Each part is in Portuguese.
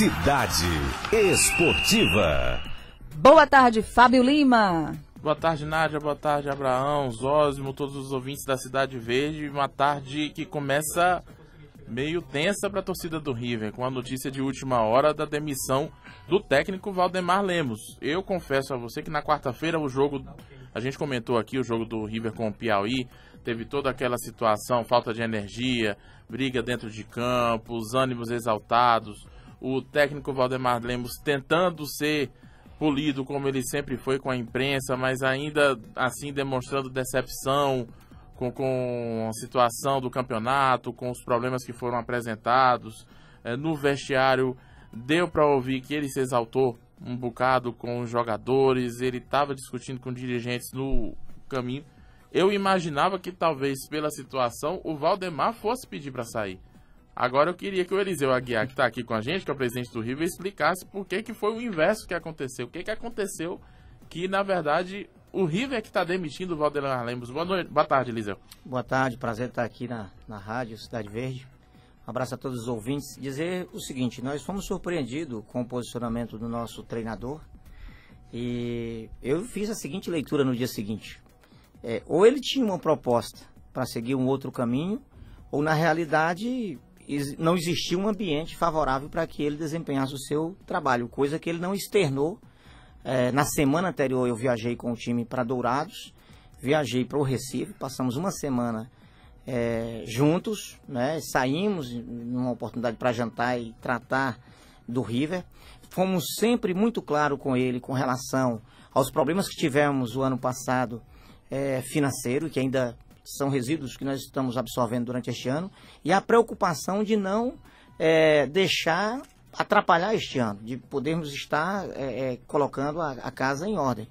Cidade Esportiva. Boa tarde, Fábio Lima. Boa tarde, Nádia. Boa tarde, Abraão, Zósimo, todos os ouvintes da Cidade Verde. Uma tarde que começa meio tensa para a torcida do River, com a notícia de última hora da demissão do técnico Valdemar Lemos. Eu confesso a você que na quarta-feira o jogo, a gente comentou aqui o jogo do River com o Piauí, teve toda aquela situação, falta de energia, briga dentro de campo, os ânimos exaltados, o técnico Valdemar Lemos tentando ser polido como ele sempre foi com a imprensa, mas ainda assim demonstrando decepção com, com a situação do campeonato, com os problemas que foram apresentados. É, no vestiário deu para ouvir que ele se exaltou um bocado com os jogadores, ele estava discutindo com dirigentes no caminho. Eu imaginava que talvez pela situação o Valdemar fosse pedir para sair. Agora eu queria que o Eliseu Aguiar, que está aqui com a gente, que é o presidente do River, explicasse por que, que foi o inverso que aconteceu. O que, que aconteceu que, na verdade, o River é que está demitindo o Valdelan Lemos. Boa, noite, boa tarde, Eliseu. Boa tarde, prazer estar aqui na, na rádio Cidade Verde. Um abraço a todos os ouvintes. Dizer o seguinte, nós fomos surpreendidos com o posicionamento do nosso treinador e eu fiz a seguinte leitura no dia seguinte. É, ou ele tinha uma proposta para seguir um outro caminho, ou na realidade não existia um ambiente favorável para que ele desempenhasse o seu trabalho, coisa que ele não externou. É, na semana anterior eu viajei com o time para Dourados, viajei para o Recife, passamos uma semana é, juntos, né, saímos numa oportunidade para jantar e tratar do River. Fomos sempre muito claro com ele com relação aos problemas que tivemos o ano passado é, financeiro, que ainda são resíduos que nós estamos absorvendo durante este ano, e a preocupação de não é, deixar atrapalhar este ano, de podermos estar é, é colocando a, a, casa em ordem.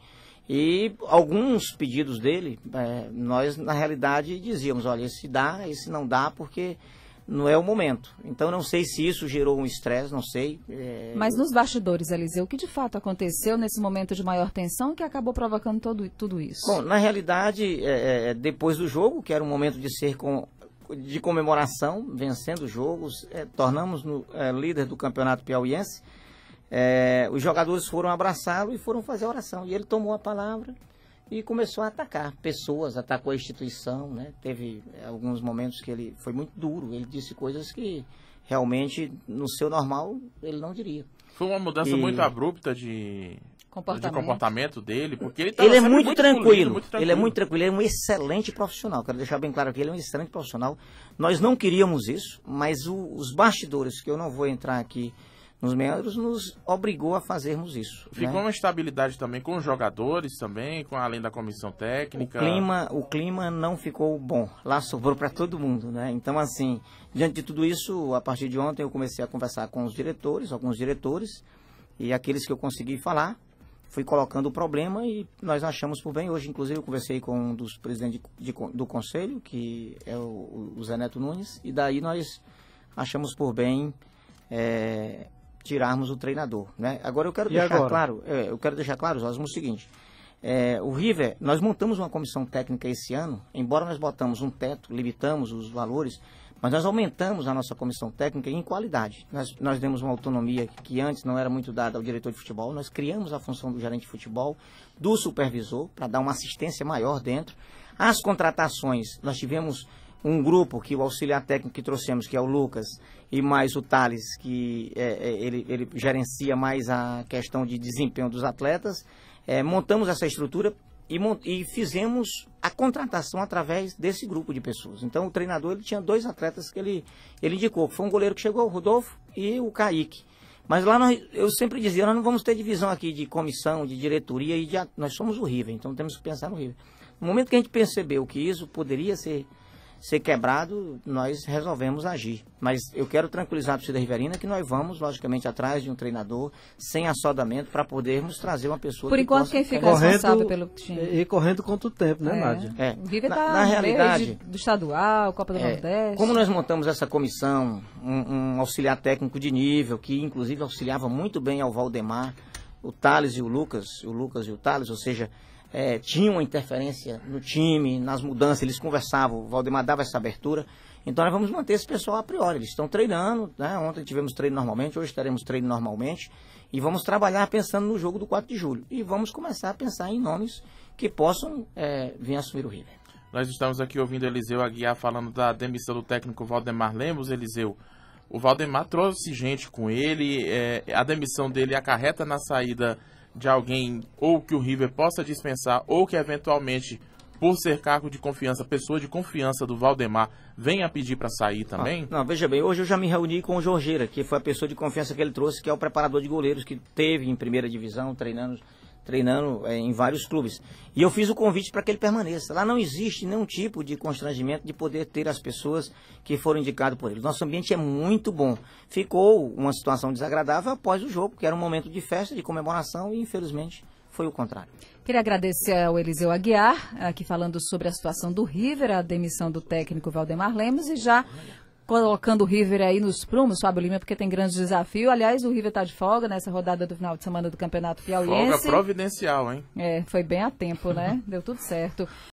E alguns pedidos dele, é, nós na realidade dizíamos, olha, esse dá, esse não dá, porque não é o momento. Então não sei se isso gerou um estresse, não sei. É... Mas nos bastidores, Eliseu, o que de fato aconteceu nesse momento de maior tensão que acabou provocando todo, tudo isso? Bom, na realidade, é, é, é depois do jogo, que era um momento de ser com, de comemoração, vencendo jogos, é, tornamos no, é, líder do campeonato piauiense. os jogadores foram abraçá-lo e foram fazer a oração. E ele tomou a palavra e começou a atacar pessoas, atacou a instituição, né? Teve eh, alguns momentos que ele foi muito duro, ele disse coisas que realmente no seu normal ele não diria. Foi uma mudança e... muito abrupta de comportamento. de comportamento dele, porque ele, tá ele é muito, muito, tranquilo, muito, tranquilo, Ele é muito tranquilo, ele é um excelente profissional. Quero deixar bem claro que ele é um excelente profissional. Nós não queríamos isso, mas o, os bastidores, que eu não vou entrar aqui nos meandros nos obrigou a fazermos isso. Ficou né? uma estabilidade também com os jogadores também, com além da comissão técnica. O clima, o clima não ficou bom. Lá sobrou para todo mundo, né? Então assim, diante de tudo isso, a partir de ontem eu comecei a conversar com os diretores, alguns diretores e aqueles que eu consegui falar, fui colocando o problema e nós achamos por bem hoje, inclusive eu conversei com um dos presidentes de, de, do conselho, que é o, o Zé Neto Nunes, e daí nós achamos por bem é, tirarmos o treinador. Né? Agora eu quero e deixar agora? claro, é, eu quero deixar claro, Osmo, o seguinte. É, o River, nós montamos uma comissão técnica esse ano, embora nós botamos um teto, limitamos os valores, mas nós aumentamos a nossa comissão técnica em qualidade. Nós, nós demos uma autonomia que antes não era muito dada ao diretor de futebol, nós criamos a função do gerente de futebol, do supervisor, para dar uma assistência maior dentro. As contratações, nós tivemos um grupo que o auxiliar técnico que trouxemos, que é o Lucas, e mais o Thales, que é, é ele, ele, gerencia mais a questão de desempenho dos atletas, é, montamos essa estrutura e, e, fizemos a contratação através desse grupo de pessoas. Então o treinador ele tinha dois atletas que ele, ele indicou, foi um goleiro que chegou, o Rodolfo e o Kaique. Mas lá nós, eu sempre dizia, nós não vamos ter divisão aqui de comissão, de diretoria e de, nós somos o River, então temos que pensar no River. No momento que a gente percebeu que isso poderia ser ser quebrado, nós resolvemos agir. Mas eu quero tranquilizar a torcida riverina que nós vamos, logicamente, atrás de um treinador, sem assodamento, para podermos trazer uma pessoa... Por que enquanto, possa... quem fica correndo, responsável pelo time. E correndo quanto o tempo, né, é. Nádia? É. na, tá na realidade do estadual, Copa do é, Nordeste. Como nós montamos essa comissão, um, um auxiliar técnico de nível, que inclusive auxiliava muito bem ao Valdemar, o Thales e o Lucas, o Lucas e o Thales, ou seja, é, uma interferência no time, nas mudanças, eles conversavam, o Valdemar dava essa abertura. Então nós vamos manter esse pessoal a priori. Eles estão treinando, né? Ontem tivemos treino normalmente, hoje teremos treino normalmente. E vamos trabalhar pensando no jogo do 4 de julho. E vamos começar a pensar em nomes que possam é, vir assumir o River. Nós estamos aqui ouvindo Eliseu Aguiar falando da demissão do técnico Valdemar Lemos. Eliseu, o Valdemar trouxe gente com ele, é, a demissão dele acarreta na saída de alguém ou que o River possa dispensar ou que eventualmente por ser cargo de confiança, pessoa de confiança do Valdemar, venha pedir para sair ah, também? Ah, não, veja bem, hoje eu já me reuni com o Jorgeira, que foi a pessoa de confiança que ele trouxe, que é o preparador de goleiros que teve em primeira divisão, treinando treinando é, em vários clubes. E eu fiz o convite para que ele permaneça. Lá não existe nenhum tipo de constrangimento de poder ter as pessoas que foram indicadas por ele. Nosso ambiente é muito bom. Ficou uma situação desagradável após o jogo, que era um momento de festa, de comemoração, e infelizmente foi o contrário. Queria agradecer ao Eliseu Aguiar, aqui falando sobre a situação do River, a demissão do técnico Valdemar Lemos e já colocando o River aí nos prumos, Fábio Lima, porque tem grande desafio. Aliás, o River está de folga nessa rodada do final de semana do Campeonato Piauiense. Folga providencial, hein? É, foi bem a tempo, né? Deu tudo certo.